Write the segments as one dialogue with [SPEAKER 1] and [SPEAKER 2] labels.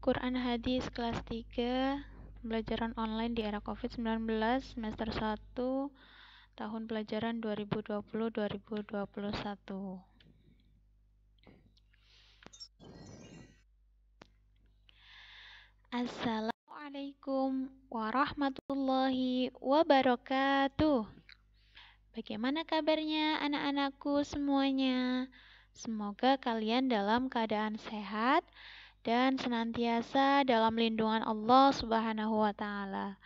[SPEAKER 1] Quran Hadis kelas 3 pembelajaran online di era Covid-19 semester 1 tahun pelajaran 2020-2021. Assalamualaikum warahmatullahi wabarakatuh. Bagaimana kabarnya anak-anakku semuanya? Semoga kalian dalam keadaan sehat dan senantiasa dalam lindungan Allah Subhanahu wa taala.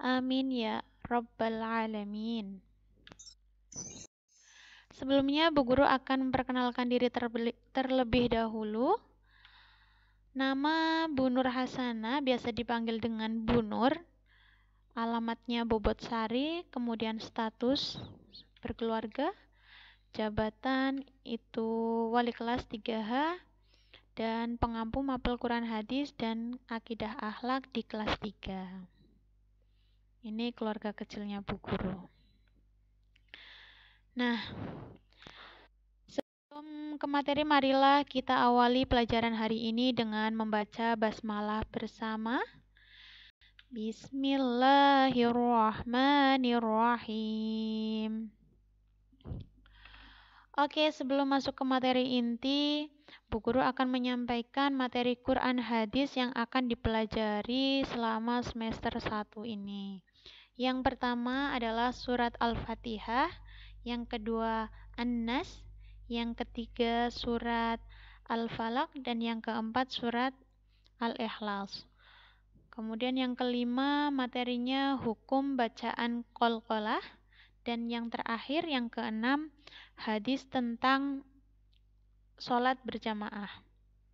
[SPEAKER 1] Amin ya rabbal alamin. Sebelumnya Bu Guru akan memperkenalkan diri terlebih dahulu. Nama Bu Nur Hasana biasa dipanggil dengan Bu Nur. Alamatnya Bobot Sari, kemudian status berkeluarga, jabatan itu wali kelas 3H, dan pengampu mapel Quran hadis dan akidah akhlak di kelas 3. Ini keluarga kecilnya Bu Guru. Nah, sebelum ke materi marilah kita awali pelajaran hari ini dengan membaca basmalah bersama. Bismillahirrahmanirrahim. Oke, sebelum masuk ke materi inti, Bu Guru akan menyampaikan materi Quran hadis yang akan dipelajari selama semester 1 ini. Yang pertama adalah surat Al-Fatihah, yang kedua An-Nas, yang ketiga surat Al-Falaq dan yang keempat surat Al-Ikhlas. Kemudian yang kelima materinya hukum bacaan Qolqolah. Dan yang terakhir, yang keenam, hadis tentang sholat berjamaah.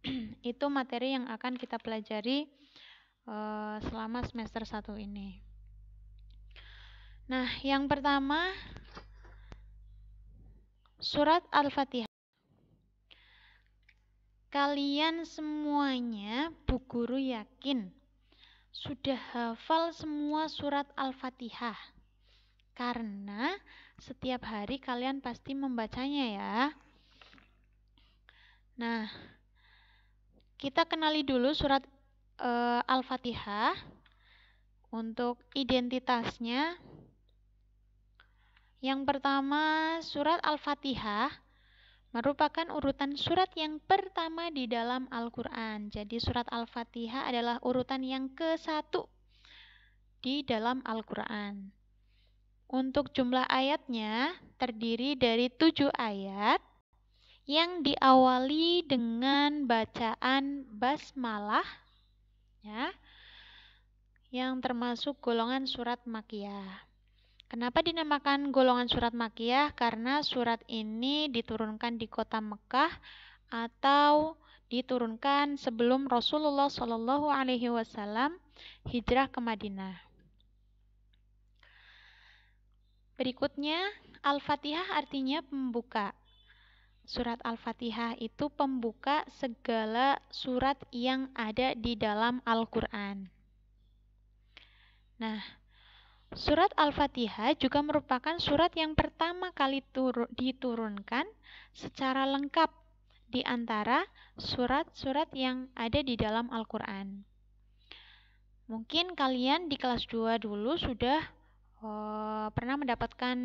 [SPEAKER 1] Itu materi yang akan kita pelajari uh, selama semester satu ini. Nah, yang pertama, surat Al-Fatihah. Kalian semuanya, Bu Guru yakin, sudah hafal semua surat Al-Fatihah karena setiap hari kalian pasti membacanya ya. Nah, kita kenali dulu surat e, Al-Fatihah untuk identitasnya. Yang pertama, surat Al-Fatihah merupakan urutan surat yang pertama di dalam Al-Qur'an. Jadi surat Al-Fatihah adalah urutan yang ke-1 di dalam Al-Qur'an. Untuk jumlah ayatnya terdiri dari tujuh ayat yang diawali dengan bacaan basmalah ya yang termasuk golongan surat makiyah. Kenapa dinamakan golongan surat makiyah? Karena surat ini diturunkan di kota Mekah atau diturunkan sebelum Rasulullah Shallallahu alaihi wasallam hijrah ke Madinah. Berikutnya, Al-Fatihah artinya pembuka. Surat Al-Fatihah itu pembuka segala surat yang ada di dalam Al-Quran. Nah, surat Al-Fatihah juga merupakan surat yang pertama kali diturunkan secara lengkap di antara surat-surat yang ada di dalam Al-Quran. Mungkin kalian di kelas 2 dulu sudah Eh, pernah mendapatkan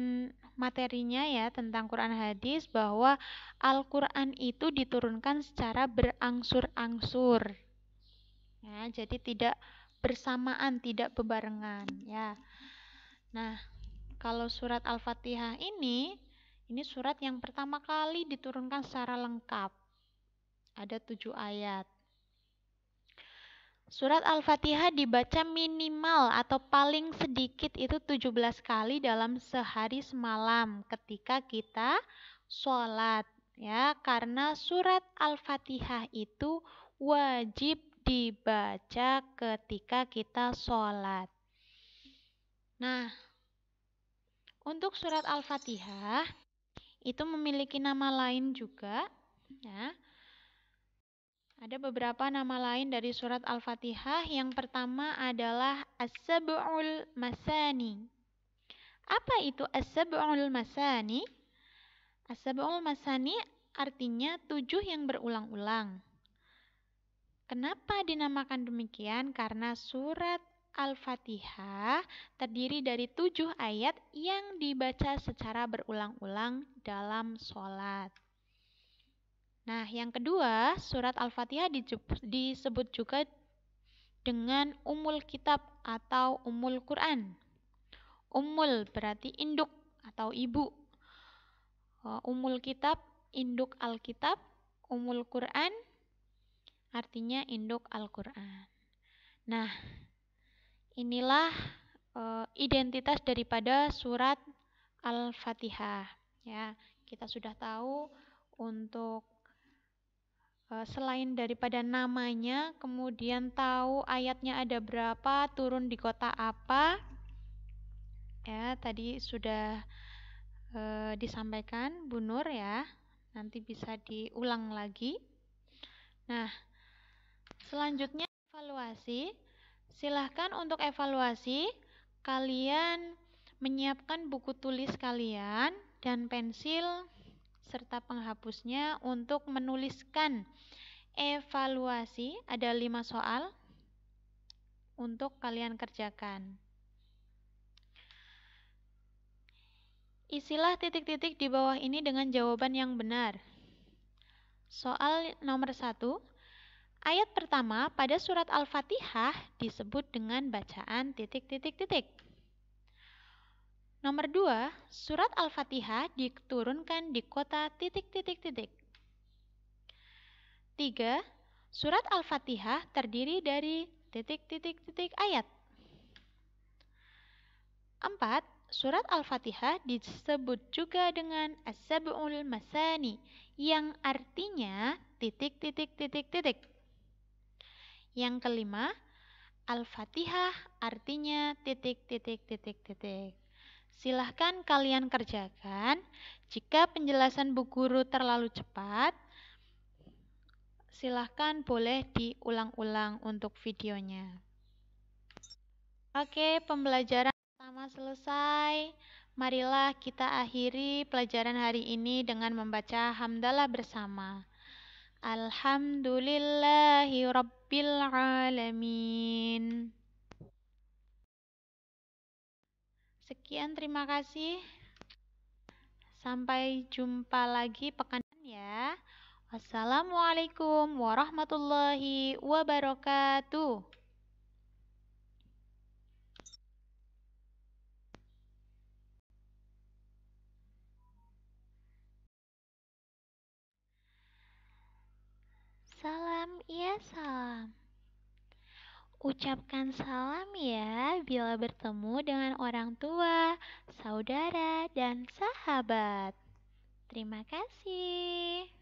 [SPEAKER 1] materinya ya tentang Quran hadis bahwa Al-Quran itu diturunkan secara berangsur-angsur. Ya, jadi tidak bersamaan, tidak bebarengan ya. Nah, kalau surat Al-Fatihah ini ini surat yang pertama kali diturunkan secara lengkap. Ada tujuh ayat. Surat Al-Fatihah dibaca minimal atau paling sedikit itu 17 kali dalam sehari semalam ketika kita sholat ya karena surat Al-Fatihah itu wajib dibaca ketika kita sholat. Nah, untuk surat Al-Fatihah itu memiliki nama lain juga ya ada beberapa nama lain dari surat Al-Fatihah. Yang pertama adalah As-Sab'ul Masani. Apa itu As-Sab'ul Masani? As-Sab'ul Masani artinya tujuh yang berulang-ulang. Kenapa dinamakan demikian? Karena surat Al-Fatihah terdiri dari tujuh ayat yang dibaca secara berulang-ulang dalam sholat. Nah, yang kedua, surat Al-Fatihah disebut juga dengan umul kitab atau umul Quran. Umul berarti induk atau ibu. Oh, umul kitab, induk Alkitab, umul Quran artinya induk Al-Quran. Nah, inilah e, identitas daripada surat Al-Fatihah. Ya, kita sudah tahu untuk Eh, selain daripada namanya, kemudian tahu ayatnya ada berapa, turun di kota apa. Ya, tadi sudah e, disampaikan Bu Nur ya. Nanti bisa diulang lagi. Nah, selanjutnya evaluasi. Silahkan untuk evaluasi kalian menyiapkan buku tulis kalian dan pensil serta penghapusnya untuk menuliskan evaluasi ada lima soal untuk kalian kerjakan. Isilah titik-titik di bawah ini dengan jawaban yang benar. Soal nomor satu, ayat pertama pada surat Al-Fatihah disebut dengan bacaan titik-titik-titik. Nomor dua, surat Al-Fatihah diturunkan di kota titik-titik-titik. Tiga, surat Al-Fatihah terdiri dari titik-titik-titik ayat. Empat, surat Al-Fatihah disebut juga dengan As-Sab'ul Masani yang artinya titik-titik-titik-titik. Yang kelima, Al-Fatihah artinya titik-titik-titik-titik. Silahkan kalian kerjakan. Jika penjelasan Bu Guru terlalu cepat, silahkan boleh diulang-ulang untuk videonya. Oke, pembelajaran pertama selesai. Marilah kita akhiri pelajaran hari ini dengan membaca hamdalah bersama. Alhamdulillahi Rabbil Sekian terima kasih. Sampai jumpa lagi pekan ya. Wassalamualaikum warahmatullahi wabarakatuh. Salam Iya, salam. Ucapkan salam ya bila bertemu dengan orang tua, saudara, dan sahabat. Terima kasih.